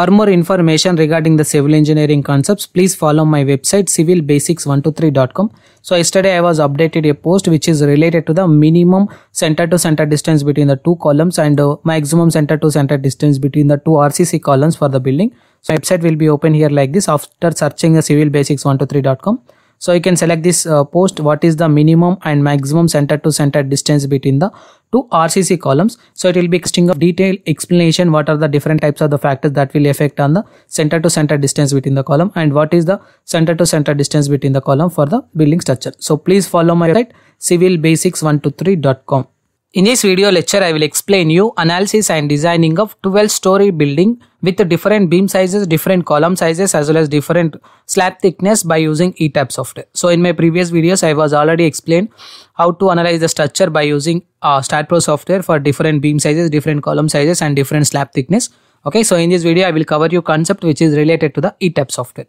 For more information regarding the civil engineering concepts, please follow my website civilbasics123.com. So yesterday I was updated a post which is related to the minimum center to center distance between the two columns and uh, maximum center to center distance between the two RCC columns for the building. So website will be open here like this after searching the civilbasics123.com so you can select this uh, post what is the minimum and maximum center to center distance between the two rcc columns so it will be extending of detailed explanation what are the different types of the factors that will affect on the center to center distance between the column and what is the center to center distance between the column for the building structure so please follow my website civilbasics123.com in this video lecture, I will explain you analysis and designing of 12-story building with different beam sizes, different column sizes as well as different slab thickness by using ETAP software. So in my previous videos, I was already explained how to analyze the structure by using uh, StatPro software for different beam sizes, different column sizes and different slab thickness. Okay, so in this video, I will cover you concept which is related to the ETAP software.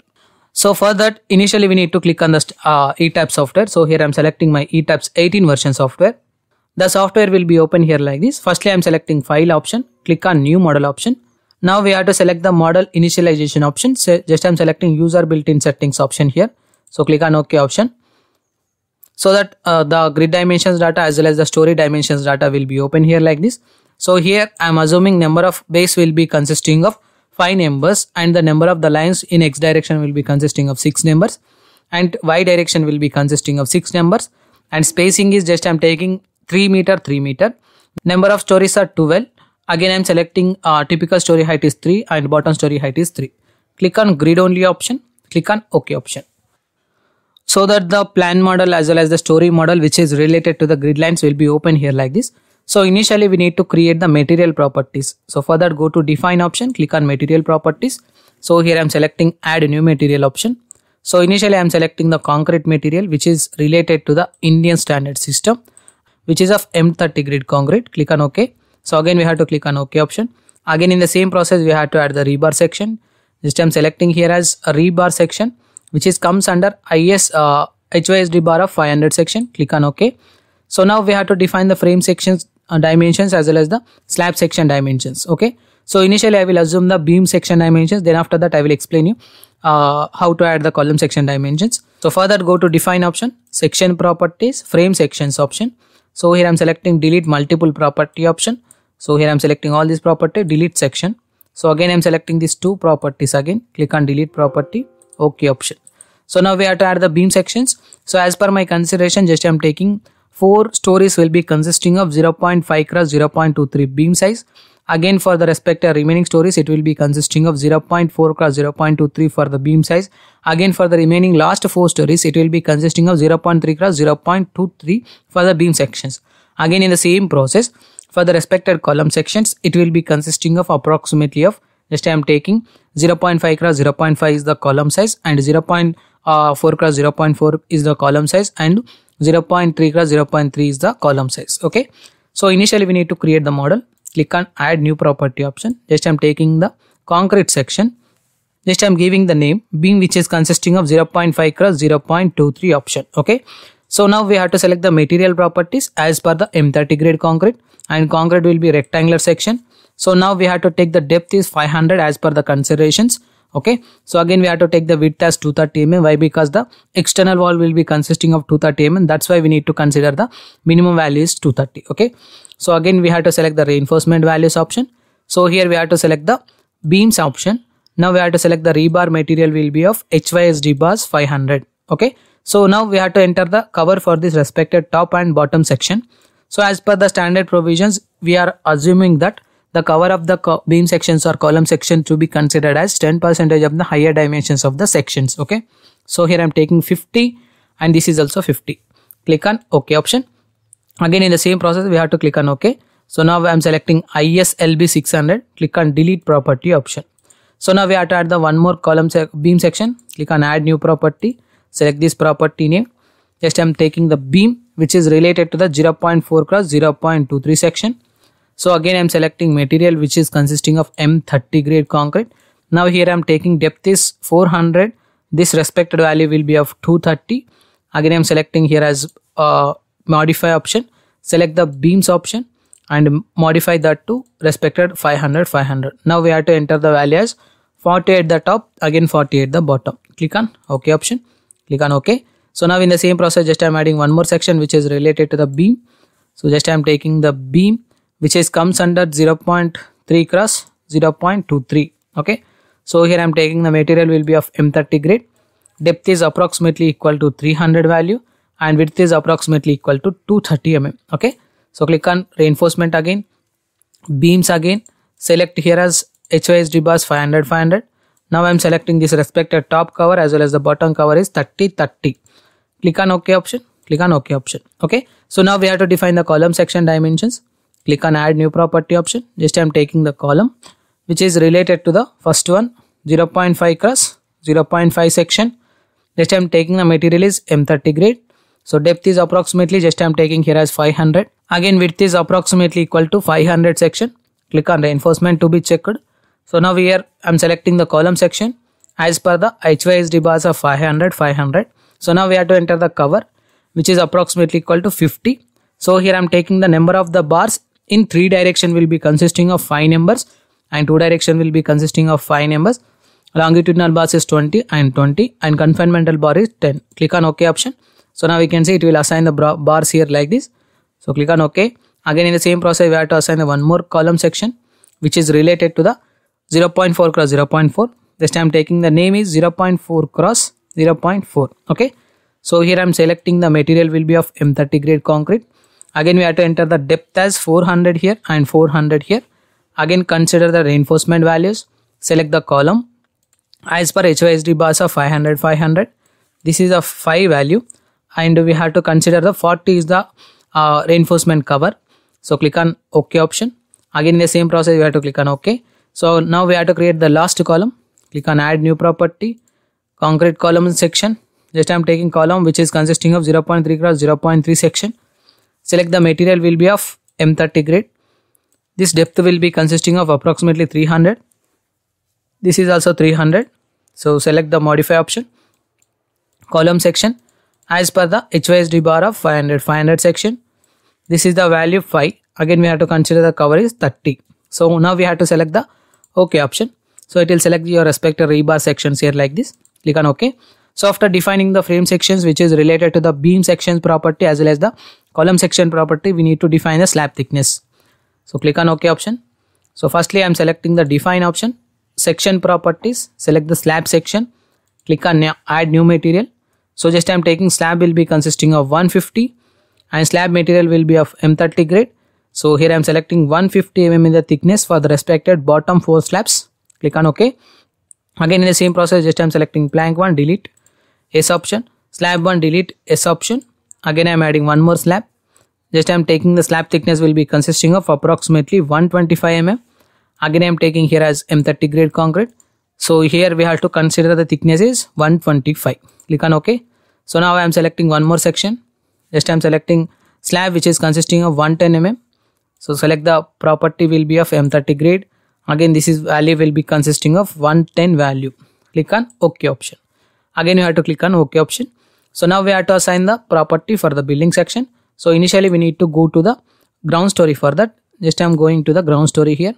So for that, initially we need to click on the uh, ETAP software. So here I'm selecting my ETAP's 18 version software the software will be open here like this. Firstly, I'm selecting file option, click on new model option. Now we have to select the model initialization option. So just I'm selecting user built-in settings option here. So click on OK option. So that uh, the grid dimensions data as well as the story dimensions data will be open here like this. So here I'm assuming number of base will be consisting of 5 numbers and the number of the lines in x direction will be consisting of 6 numbers and y direction will be consisting of 6 numbers and spacing is just I'm taking 3 meter 3 meter number of stories are 12 again i'm selecting uh, typical story height is 3 and bottom story height is 3 click on grid only option click on ok option so that the plan model as well as the story model which is related to the grid lines will be open here like this so initially we need to create the material properties so for that go to define option click on material properties so here i'm selecting add new material option so initially I'm selecting the concrete material which is related to the Indian standard system which is of M30 grid concrete. Click on OK. So again we have to click on OK option. Again in the same process we have to add the rebar section. I am selecting here as a rebar section which is comes under IS uh, HYSD bar of 500 section. Click on OK. So now we have to define the frame sections uh, dimensions as well as the slab section dimensions. Okay. So initially I will assume the beam section dimensions. Then after that I will explain you uh, how to add the column section dimensions. So further go to define option, section properties, frame sections option. So here I'm selecting delete multiple property option. So here I'm selecting all these property delete section. So again I'm selecting these two properties again click on delete property OK option. So now we have to add the beam sections. So as per my consideration just I'm taking four stories will be consisting of 0.5 cross 0.23 beam size Again for the respective remaining stories it will be consisting of 0.4 cross 0.23 for the beam size. Again for the remaining last 4 stories it will be consisting of 0.3 cross 0.23 for the beam sections. Again in the same process for the respected column sections it will be consisting of approximately of this I am taking 0.5 cross 0.5 is the column size and uh, 0.4 cross 0.4 is the column size and 0.3 cross 0.3 is the column size okay so initially we need to create the model click on add new property option just i'm taking the concrete section just i'm giving the name beam which is consisting of 0.5 cross 0.23 option okay so now we have to select the material properties as per the m30 grade concrete and concrete will be rectangular section so now we have to take the depth is 500 as per the considerations okay so again we have to take the width as 230 mm why because the external wall will be consisting of 230 mm that's why we need to consider the minimum value is 230 okay so again we have to select the reinforcement values option so here we have to select the beams option now we have to select the rebar material will be of HYSD bars 500 okay so now we have to enter the cover for this respected top and bottom section so as per the standard provisions we are assuming that the cover of the co beam sections or column section to be considered as 10 percentage of the higher dimensions of the sections okay so here i'm taking 50 and this is also 50 click on ok option again in the same process we have to click on ok so now i'm selecting islb 600 click on delete property option so now we have to add the one more column sec beam section click on add new property select this property name just i'm taking the beam which is related to the 0.4 cross 0.23 section so again I'm selecting material which is consisting of M30 grade concrete. Now here I'm taking depth is 400. This respected value will be of 230. Again I'm selecting here as uh, modify option. Select the beams option and modify that to respected 500 500. Now we have to enter the value as 40 at the top again 40 at the bottom. Click on OK option. Click on OK. So now in the same process just I'm adding one more section which is related to the beam. So just I'm taking the beam which is comes under 0.3 cross 0.23 okay so here i'm taking the material will be of m30 grade depth is approximately equal to 300 value and width is approximately equal to 230 mm okay so click on reinforcement again beams again select here as HYSD 500 500 now i'm selecting this respected top cover as well as the bottom cover is 30 30 click on ok option click on ok option okay so now we have to define the column section dimensions click on add new property option just I'm taking the column which is related to the first one 0.5 cross 0.5 section just I'm taking the material is M30 grade so depth is approximately just I'm taking here as 500 again width is approximately equal to 500 section click on reinforcement to be checked so now here I'm selecting the column section as per the HYSD bars of 500 500 so now we have to enter the cover which is approximately equal to 50 so here I'm taking the number of the bars in three direction will be consisting of five numbers and two direction will be consisting of five numbers longitudinal bars is 20 and 20 and confinemental bar is 10 click on ok option so now we can see it will assign the bars here like this so click on ok again in the same process we have to assign the one more column section which is related to the 0.4 cross 0.4 this time taking the name is 0.4 cross 0.4 okay so here i'm selecting the material will be of m30 grade concrete again we have to enter the depth as 400 here and 400 here again consider the reinforcement values select the column as per HYSD bars of 500 500 this is a 5 value and we have to consider the 40 is the uh, reinforcement cover so click on ok option again in the same process we have to click on ok so now we have to create the last column click on add new property concrete column section just I am taking column which is consisting of 0.3 cross 0.3 section Select the material will be of M30 grade. This depth will be consisting of approximately 300. This is also 300. So select the modify option. Column section as per the HYSD bar of 500 500 section. This is the value 5. Again we have to consider the cover is 30. So now we have to select the OK option. So it will select your respective rebar sections here like this. Click on OK. So after defining the frame sections which is related to the beam sections property as well as the column section property we need to define the slab thickness so click on ok option so firstly i'm selecting the define option section properties select the slab section click on add new material so just i'm taking slab will be consisting of 150 and slab material will be of m30 grade so here i'm selecting 150 mm in the thickness for the respected bottom four slabs click on ok again in the same process just i'm selecting plank one delete s option slab one delete s option again I'm adding one more slab just I'm taking the slab thickness will be consisting of approximately 125 mm again I'm taking here as M30 grade concrete so here we have to consider the thickness is 125 click on ok so now I am selecting one more section just I am selecting slab which is consisting of 110 mm so select the property will be of M30 grade again this is value will be consisting of 110 value click on ok option again you have to click on ok option so now we have to assign the property for the building section. So initially we need to go to the ground story for that. Just I am going to the ground story here.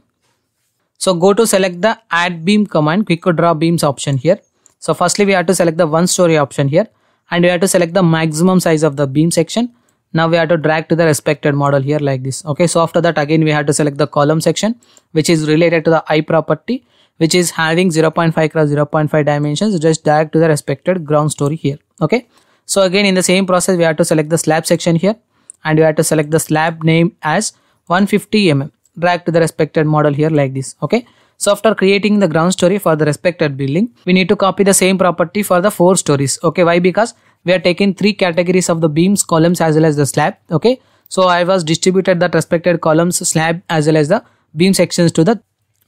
So go to select the add beam command quick draw beams option here. So firstly we have to select the one story option here and we have to select the maximum size of the beam section. Now we have to drag to the respected model here like this. Okay so after that again we have to select the column section which is related to the I property which is having 0.5 cross 0.5 dimensions just direct to the respected ground story here okay so again in the same process we have to select the slab section here and you have to select the slab name as 150 mm drag to the respected model here like this okay so after creating the ground story for the respected building we need to copy the same property for the four stories okay why because we are taking three categories of the beams columns as well as the slab okay so i was distributed that respected columns slab as well as the beam sections to the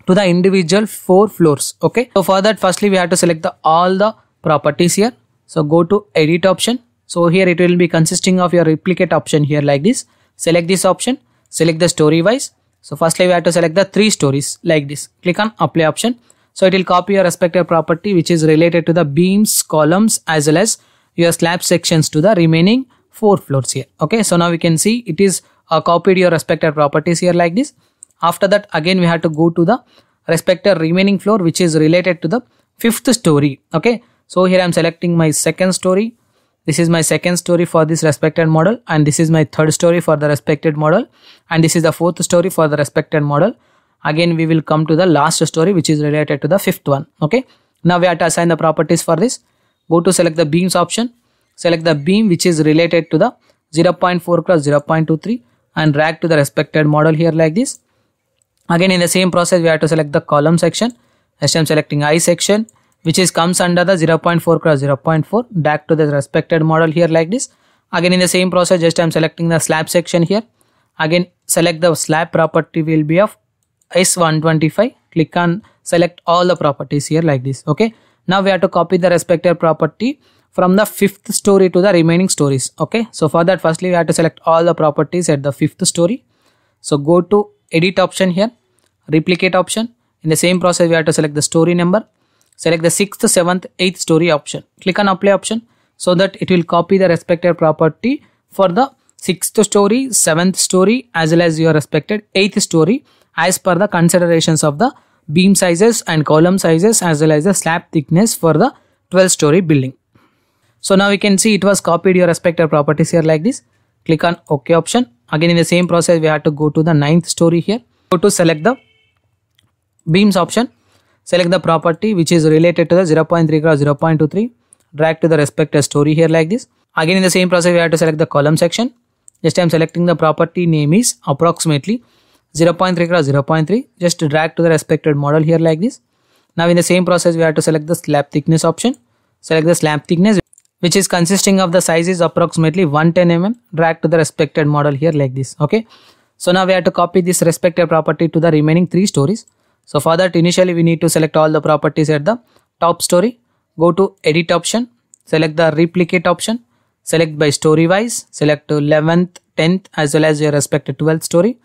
to the individual four floors okay so for that firstly we have to select the all the properties here so go to edit option so here it will be consisting of your replicate option here like this select this option select the story wise so firstly we have to select the three stories like this click on apply option so it will copy your respective property which is related to the beams columns as well as your slab sections to the remaining four floors here okay so now we can see it is uh, copied your respective properties here like this after that again we have to go to the respective remaining floor which is related to the fifth story. Okay. So here I am selecting my second story. This is my second story for this respected model and this is my third story for the respected model and this is the fourth story for the respected model. Again we will come to the last story which is related to the fifth one. Okay. Now we have to assign the properties for this. Go to select the beams option. Select the beam which is related to the 0.4 cross 0.23 and drag to the respected model here like this Again in the same process we have to select the column section. as I'm selecting I section which is comes under the 0.4 cross 0.4 back to the respected model here like this. Again in the same process just I'm selecting the slab section here. Again select the slab property will be of S125. Click on select all the properties here like this. Okay. Now we have to copy the respected property from the fifth story to the remaining stories okay so for that firstly we have to select all the properties at the fifth story so go to edit option here replicate option in the same process we have to select the story number select the sixth seventh eighth story option click on apply option so that it will copy the respective property for the sixth story seventh story as well as your respected eighth story as per the considerations of the beam sizes and column sizes as well as the slab thickness for the 12 story building so now you can see it was copied your respective properties here like this click on ok option again in the same process we have to go to the ninth story here go to select the beams option select the property which is related to the 0.3 cross 0.23 drag to the respective story here like this again in the same process we have to select the column section just i'm selecting the property name is approximately 0.3 cross 0.3 just drag to the respected model here like this now in the same process we have to select the slab thickness option select the slab thickness which is consisting of the sizes approximately 110 mm drag to the respected model here like this okay so now we have to copy this respective property to the remaining three stories so for that initially we need to select all the properties at the top story go to edit option select the replicate option select by story wise select 11th 10th as well as your respected 12th story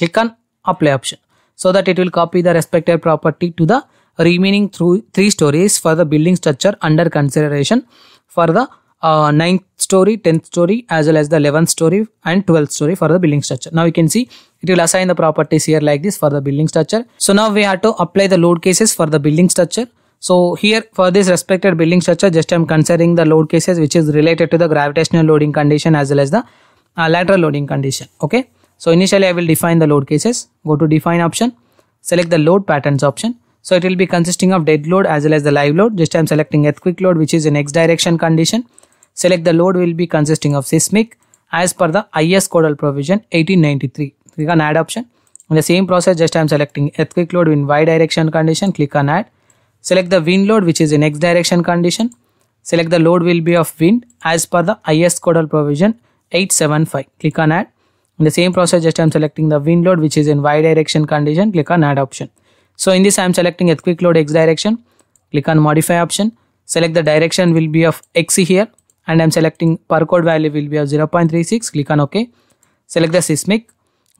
click on apply option so that it will copy the respective property to the remaining through three stories for the building structure under consideration for the uh, story, 10th story as well as the 11th story and 12th story for the building structure. Now you can see it will assign the properties here like this for the building structure. So now we have to apply the load cases for the building structure. So here for this respected building structure just I am considering the load cases which is related to the gravitational loading condition as well as the uh, lateral loading condition. Okay. So initially I will define the load cases. Go to define option. Select the load patterns option so it will be consisting of dead load as well as the live load. Just I'm selecting earthquake load which is in x direction condition. Select the load will be consisting of seismic as per the IS codal provision 1893. Click on add option. In the same process just I'm selecting earthquake load in y direction condition. Click on add. Select the wind load which is in x direction condition. Select the load will be of wind as per the IS codal provision 875. Click on add. In the same process, just I am selecting the wind load which is in y direction condition, click on add option. So in this I am selecting earthquake load x direction. Click on modify option. Select the direction will be of x here and I am selecting parcode value will be of 0.36. Click on OK. Select the seismic.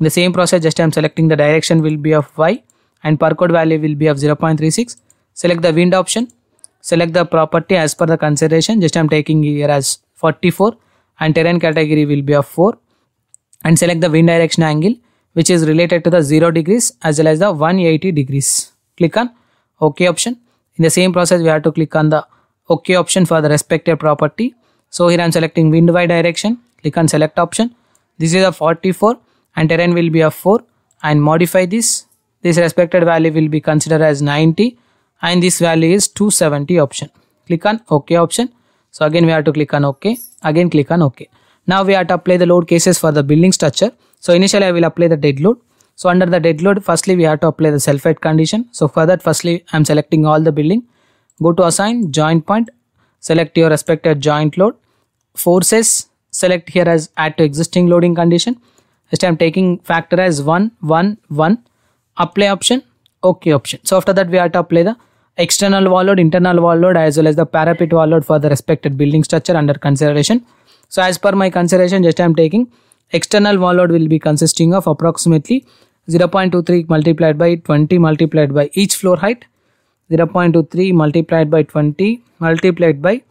In the same process just I am selecting the direction will be of y and parcode value will be of 0.36. Select the wind option. Select the property as per the consideration. Just I am taking here as 44 and terrain category will be of 4 and select the wind direction angle which is related to the 0 degrees as well as the 180 degrees. Click on OK option. In the same process, we have to click on the OK option for the respective property. So here I am selecting wind y direction. Click on select option. This is a 44 and terrain will be a 4 and modify this. This respected value will be considered as 90 and this value is 270 option. Click on OK option. So again we have to click on OK. Again click on OK. Now we have to apply the load cases for the building structure. So initially I will apply the dead load. So under the dead load, firstly we have to apply the self-weight condition. So for that, firstly I am selecting all the building. Go to assign joint point, select your respected joint load. Forces, select here as add to existing loading condition. First I am taking factor as 1, 1, 1. Apply option, OK option. So after that we have to apply the external wall load, internal wall load as well as the parapet wall load for the respected building structure under consideration. So as per my consideration just I am taking external wall load will be consisting of approximately 0.23 multiplied by 20 multiplied by each floor height 0.23 multiplied by 20 multiplied by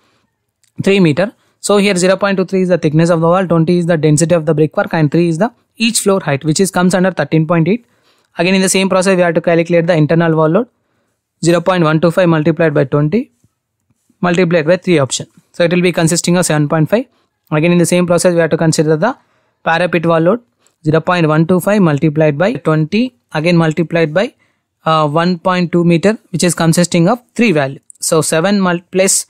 3 meter. So here 0.23 is the thickness of the wall, 20 is the density of the brickwork and 3 is the each floor height which is comes under 13.8. Again in the same process we have to calculate the internal wall load 0.125 multiplied by 20 multiplied by 3 option. So it will be consisting of 7.5 Again in the same process we have to consider the parapet wall load 0.125 multiplied by 20 again multiplied by uh, 1.2 meter which is consisting of 3 value. So 7 plus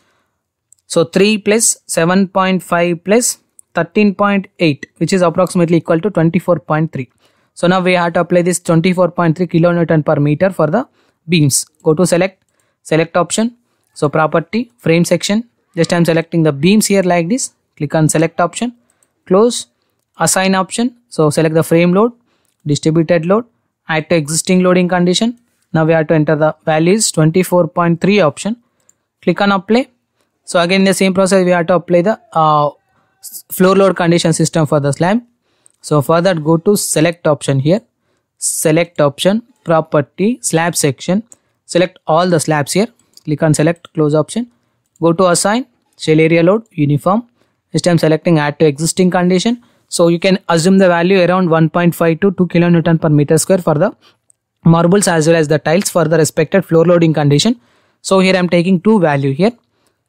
so 3 plus 7.5 plus 13.8 which is approximately equal to 24.3. So now we have to apply this 24.3 kilonewton per meter for the beams. Go to select, select option. So property, frame section. Just I am selecting the beams here like this click on select option close assign option so select the frame load distributed load add to existing loading condition now we have to enter the values 24.3 option click on apply so again the same process we have to apply the uh, floor load condition system for the slam so for that go to select option here select option property slab section select all the slabs here click on select close option go to assign shell area load uniform I'm selecting add to existing condition. So you can assume the value around 1.5 to 2 kilonewton per meter square for the marbles as well as the tiles for the respected floor loading condition. So here I am taking two value here.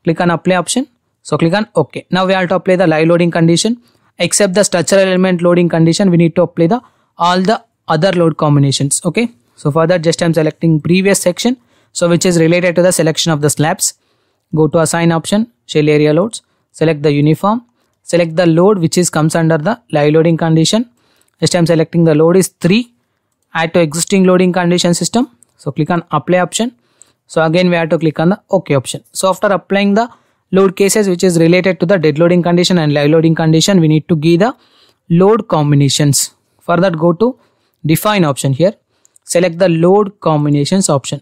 Click on apply option. So click on OK. Now we have to apply the live loading condition. Except the structural element loading condition, we need to apply the all the other load combinations. Okay. So for that, just I am selecting previous section. So which is related to the selection of the slabs. Go to assign option, shell area loads select the uniform select the load which is comes under the live loading condition this time selecting the load is 3 add to existing loading condition system so click on apply option so again we have to click on the ok option so after applying the load cases which is related to the dead loading condition and live loading condition we need to give the load combinations for that go to define option here select the load combinations option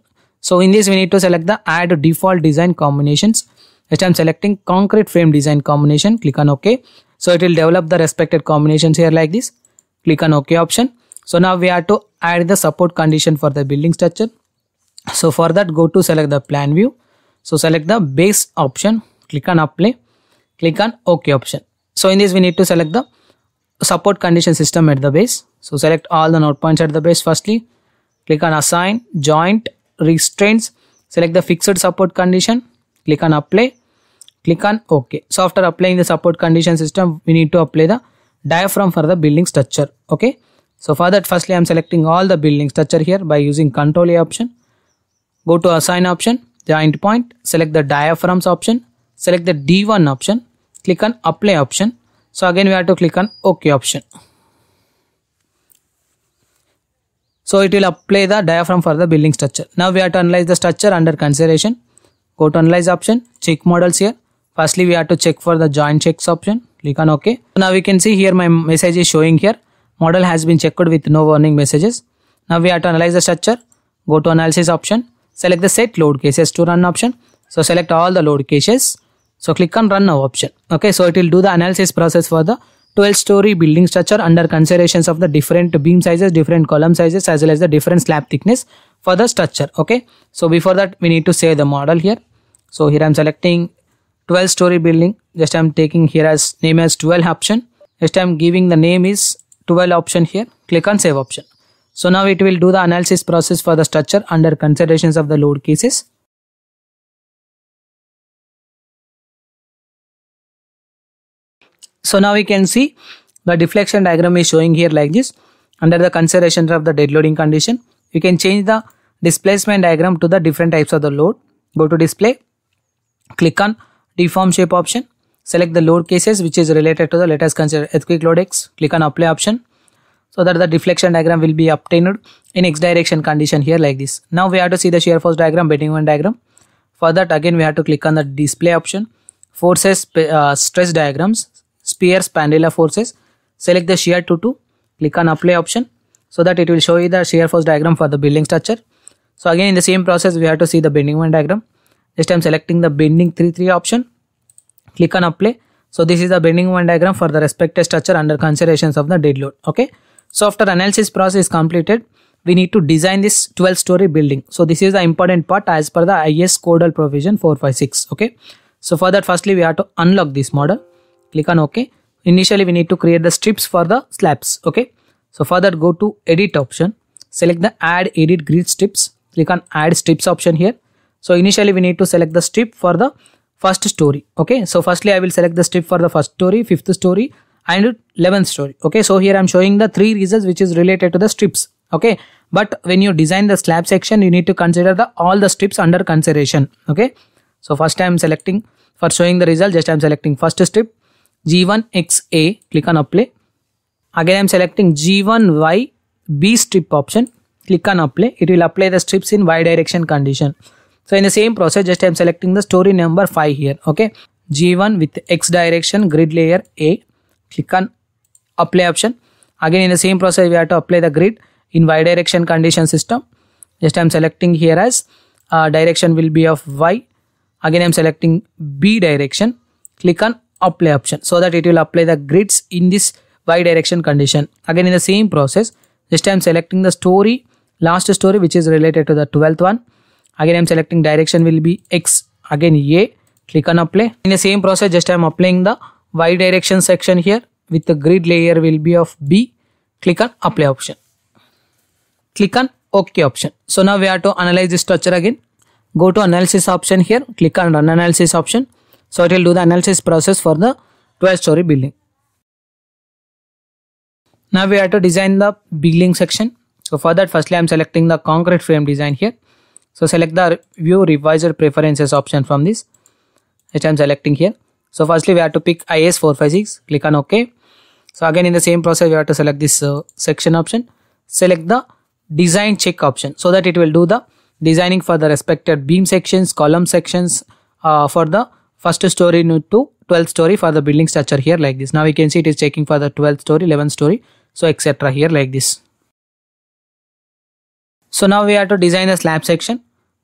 so in this we need to select the add default design combinations Next I'm selecting concrete frame design combination. Click on OK. So it will develop the respected combinations here like this. Click on OK option. So now we have to add the support condition for the building structure. So for that go to select the plan view. So select the base option. Click on apply. Click on OK option. So in this we need to select the support condition system at the base. So select all the node points at the base firstly. Click on assign, joint, restraints. Select the fixed support condition click on apply click on ok so after applying the support condition system we need to apply the diaphragm for the building structure okay so for that firstly i'm selecting all the building structure here by using control a option go to assign option joint point select the diaphragms option select the d1 option click on apply option so again we have to click on ok option so it will apply the diaphragm for the building structure now we have to analyze the structure under consideration go to analyze option check models here firstly we have to check for the join checks option click on ok so now we can see here my message is showing here model has been checked with no warning messages now we have to analyze the structure go to analysis option select the set load cases to run option so select all the load cases so click on run now option okay so it will do the analysis process for the 12 story building structure under considerations of the different beam sizes different column sizes as well as the different slab thickness for the structure okay so before that we need to save the model here so here i'm selecting 12 story building just i'm taking here as name as 12 option just i'm giving the name is 12 option here click on save option so now it will do the analysis process for the structure under considerations of the load cases so now we can see the deflection diagram is showing here like this under the consideration of the dead loading condition you can change the displacement diagram to the different types of the load go to display Click on deform shape option. Select the load cases which is related to the let us consider earthquake load X. Click on apply option so that the deflection diagram will be obtained in X direction condition here like this. Now we have to see the shear force diagram, bending moment diagram. For that again we have to click on the display option, forces, uh, stress diagrams, spear spandrella forces. Select the shear 2 2, click on apply option so that it will show you the shear force diagram for the building structure. So again in the same process we have to see the bending moment diagram. Just I'm selecting the bending 3-3 option. Click on apply. So this is the bending one diagram for the respective structure under considerations of the dead load. Okay. So after analysis process is completed, we need to design this 12 story building. So this is the important part as per the IS codal provision 456. Okay. So for that firstly we have to unlock this model. Click on OK. Initially we need to create the strips for the slabs. Okay. So for that go to edit option. Select the add edit grid strips. Click on add strips option here so initially we need to select the strip for the first story okay so firstly i will select the strip for the first story fifth story and 11th story okay so here i'm showing the three results which is related to the strips okay but when you design the slab section you need to consider the all the strips under consideration okay so first i'm selecting for showing the result just i'm selecting first strip g1xa click on apply again i'm selecting g1yb strip option click on apply it will apply the strips in y direction condition so in the same process, just I'm selecting the story number 5 here. Okay. G1 with X direction grid layer A. Click on apply option. Again in the same process, we have to apply the grid in Y direction condition system. Just I'm selecting here as uh, direction will be of Y. Again I'm selecting B direction. Click on apply option so that it will apply the grids in this Y direction condition. Again in the same process, this time selecting the story, last story which is related to the 12th one again i'm selecting direction will be x again a click on apply in the same process just i'm applying the y direction section here with the grid layer will be of b click on apply option click on ok option so now we have to analyze the structure again go to analysis option here click on run analysis option so it will do the analysis process for the 12 story building now we have to design the building section so for that firstly i'm selecting the concrete frame design here so select the view Reviser preferences option from this, which I'm selecting here. So firstly we have to pick IS456, click on OK. So again in the same process we have to select this uh, section option, select the design check option so that it will do the designing for the respected beam sections, column sections uh, for the first story to 12th story for the building structure here like this. Now we can see it is checking for the 12th story, 11th story, so etc here like this. So now we have to design the slab section.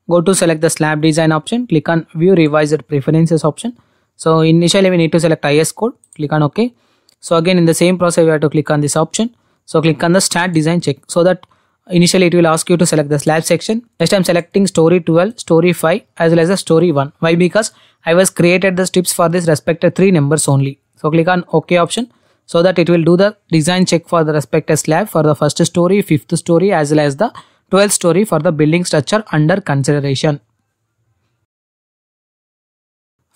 Go to select the slab design option, click on view revised preferences option. So initially we need to select IS code, click on OK. So again in the same process we have to click on this option. So click on the start design check so that initially it will ask you to select the slab section. Next I'm selecting story 12, story 5 as well as the story 1. Why? Because I was created the strips for this respective 3 numbers only. So click on OK option so that it will do the design check for the respective slab for the first story, fifth story as well as the Twelve story for the building structure under consideration.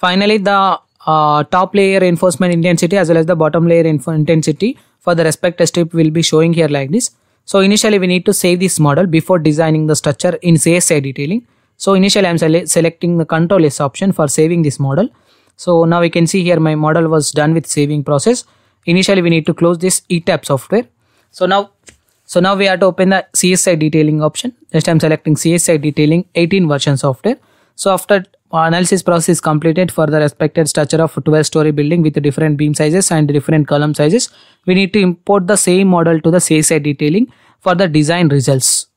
Finally, the uh, top layer reinforcement intensity as well as the bottom layer intensity for the respective strip will be showing here like this. So initially we need to save this model before designing the structure in CSI detailing. So initially I am sele selecting the control S option for saving this model. So now we can see here my model was done with saving process. Initially we need to close this ETAP software. So now so now we have to open the CSI detailing option. Next, I'm selecting CSI detailing 18 version software. So after analysis process is completed for the respected structure of 12 story building with different beam sizes and different column sizes, we need to import the same model to the CSI detailing for the design results.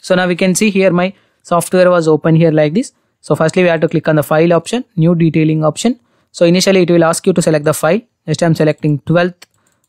So now we can see here my software was open here like this. So firstly we have to click on the file option, new detailing option. So initially it will ask you to select the file. Next I'm selecting 12th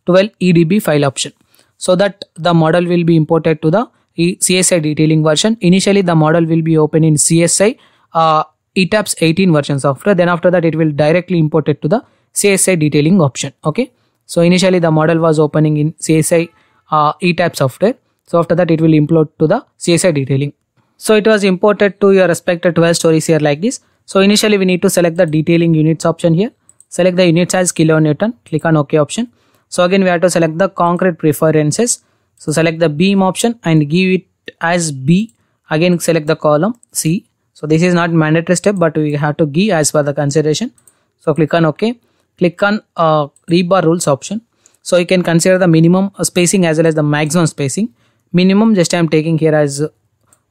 12 EDB file option so that the model will be imported to the CSI detailing version. Initially, the model will be open in CSI uh, ETAPS 18 version software. Then after that, it will directly import it to the CSI detailing option. Okay. So initially, the model was opening in CSI uh, ETAP software. So after that, it will import to the CSI detailing. So it was imported to your respective 12 stories here like this. So initially, we need to select the detailing units option here. Select the unit size kilonewton. Click on OK option. So again, we have to select the concrete preferences. So select the beam option and give it as B. Again, select the column C. So this is not mandatory step, but we have to give as per the consideration. So click on OK. Click on uh, rebar rules option. So you can consider the minimum spacing as well as the maximum spacing. Minimum just I am taking here as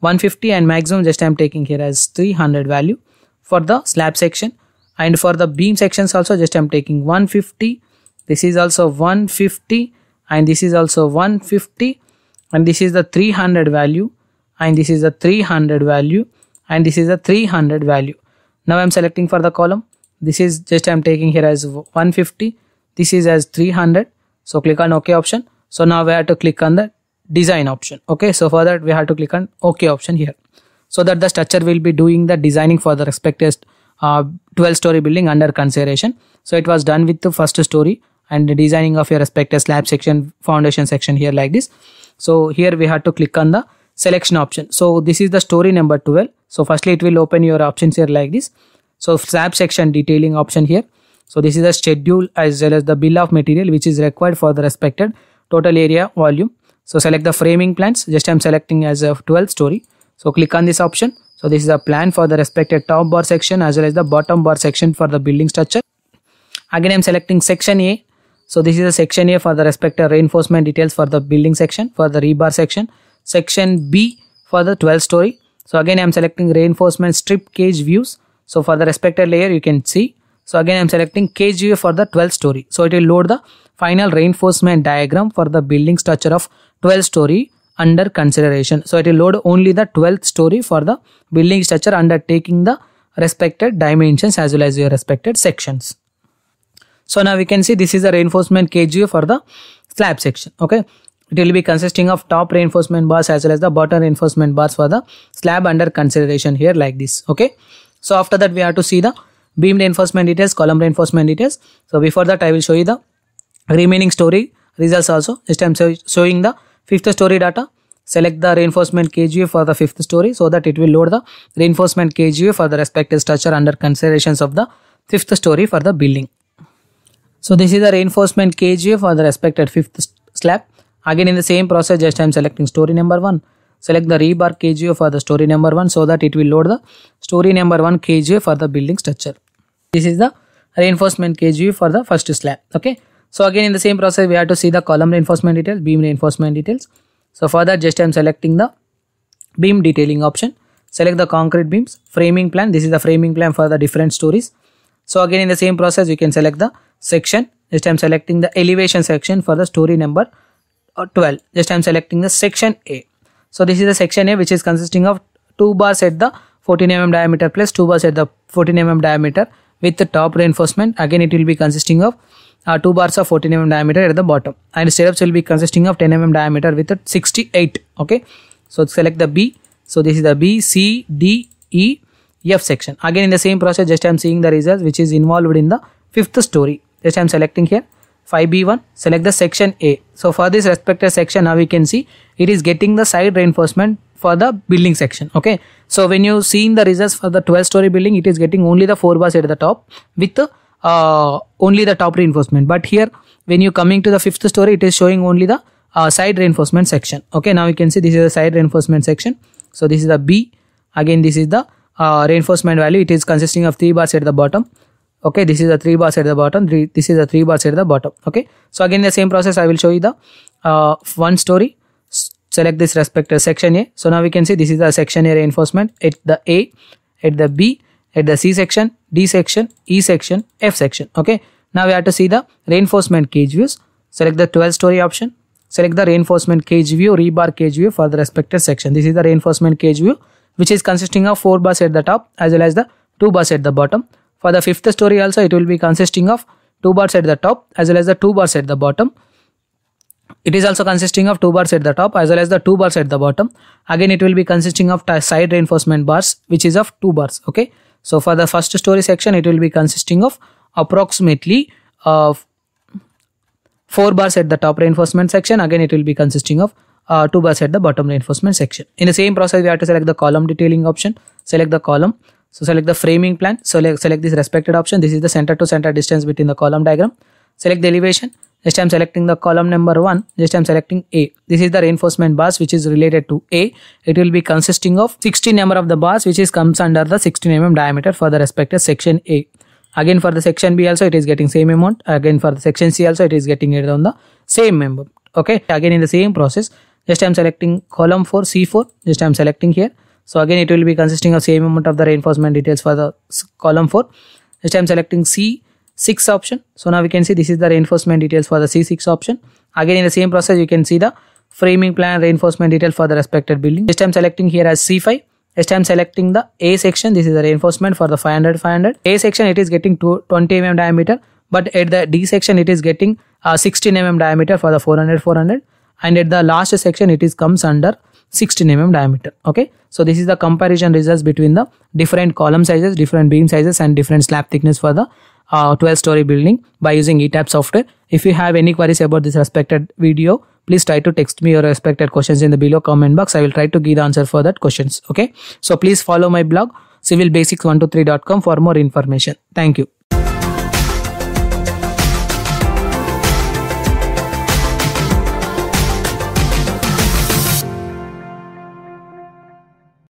150 and maximum just I am taking here as 300 value for the slab section. And for the beam sections also just I am taking 150 this is also 150 and this is also 150 and this is the 300 value and this is the 300 value and this is the 300 value now i'm selecting for the column this is just i'm taking here as 150 this is as 300 so click on ok option so now we have to click on the design option okay so for that we have to click on ok option here so that the structure will be doing the designing for the respective uh, 12 story building under consideration so it was done with the first story and the designing of your respective slab section foundation section here like this so here we have to click on the selection option so this is the story number 12 so firstly it will open your options here like this so slab section detailing option here so this is the schedule as well as the bill of material which is required for the respected total area volume so select the framing plans just i'm selecting as a 12 story so click on this option so this is a plan for the respected top bar section as well as the bottom bar section for the building structure again i'm selecting section a so this is a section A for the respective reinforcement details for the building section, for the rebar section. Section B for the 12 story. So again I am selecting reinforcement strip cage views. So for the respective layer you can see. So again I am selecting cage view for the 12 story. So it will load the final reinforcement diagram for the building structure of 12 story under consideration. So it will load only the 12th story for the building structure undertaking the respected dimensions as well as your respected sections. So now we can see this is a reinforcement KGU for the slab section. Okay. It will be consisting of top reinforcement bars as well as the bottom reinforcement bars for the slab under consideration here like this. Okay. So after that we have to see the beam reinforcement details, column reinforcement details. So before that I will show you the remaining story results also. This time showing the fifth story data. Select the reinforcement KGU for the fifth story so that it will load the reinforcement KGU for the respective structure under considerations of the fifth story for the building. So this is the reinforcement kg for the respected fifth slab. Again in the same process just I am selecting story number 1. Select the rebar kg for the story number 1 so that it will load the story number 1 kg for the building structure. This is the reinforcement kg for the first slab. Okay. So again in the same process we have to see the column reinforcement details, beam reinforcement details. So for that just I am selecting the beam detailing option. Select the concrete beams, framing plan. This is the framing plan for the different stories. So again in the same process you can select the section just I'm selecting the elevation section for the story number uh, 12 just I'm selecting the section A so this is the section A which is consisting of two bars at the 14 mm diameter plus two bars at the 14 mm diameter with the top reinforcement again it will be consisting of uh, two bars of 14 mm diameter at the bottom and stirrups will be consisting of 10 mm diameter with a 68 okay so select the B so this is the B C D E F section again in the same process just I am seeing the results which is involved in the fifth story just I am selecting here 5b1 select the section A so for this respective section now we can see it is getting the side reinforcement for the building section okay so when you see in the results for the 12 story building it is getting only the four bars at the top with uh, only the top reinforcement but here when you coming to the fifth story it is showing only the uh, side reinforcement section okay now you can see this is the side reinforcement section so this is the B again this is the uh, reinforcement value it is consisting of three bars at the bottom okay this is the three bars at the bottom three, this is the three bars at the bottom okay so again the same process i will show you the uh, one story select this respective section a so now we can see this is the section a reinforcement at the a at the b at the c section d section e section f section okay now we have to see the reinforcement cage views select the 12 story option select the reinforcement cage view rebar cage view for the respective section this is the reinforcement cage view which is consisting of four bars at the top as well as the two bars at the bottom for the fifth story also it will be consisting of two bars at the top as well as the two bars at the bottom. It is also consisting of two bars at the top as well as the two bars at the bottom. Again it will be consisting of side reinforcement bars which is of two bars okay. So for the first story section it will be consisting of approximately uh, four bars at the top reinforcement section again it will be consisting of uh, two bars at the bottom reinforcement section. In the same process we have to select the column detailing option select the column so select the framing plan, select, select this respected option. This is the center to center distance between the column diagram. Select the elevation. Just I'm selecting the column number 1. Just I'm selecting A. This is the reinforcement bars which is related to A. It will be consisting of 16 number of the bars which is comes under the 16 mm diameter for the respective section A. Again for the section B also it is getting same amount. Again for the section C also it is getting it on the same member. Okay. Again in the same process. Just I'm selecting column 4 C4. Just I'm selecting here so again, it will be consisting of same amount of the reinforcement details for the column 4. This I'm selecting C6 option. So now we can see this is the reinforcement details for the C6 option. Again, in the same process, you can see the framing plan reinforcement detail for the respected building. This time selecting here as C5. This time selecting the A section. This is the reinforcement for the 500 500. A section it is getting 20 mm diameter, but at the D section it is getting uh, 16 mm diameter for the 400 400 and at the last section it is comes under 16 mm diameter okay so this is the comparison results between the different column sizes different beam sizes and different slab thickness for the uh, 12 story building by using ETAP software if you have any queries about this respected video please try to text me your respected questions in the below comment box i will try to give the answer for that questions okay so please follow my blog civilbasics123.com for more information thank you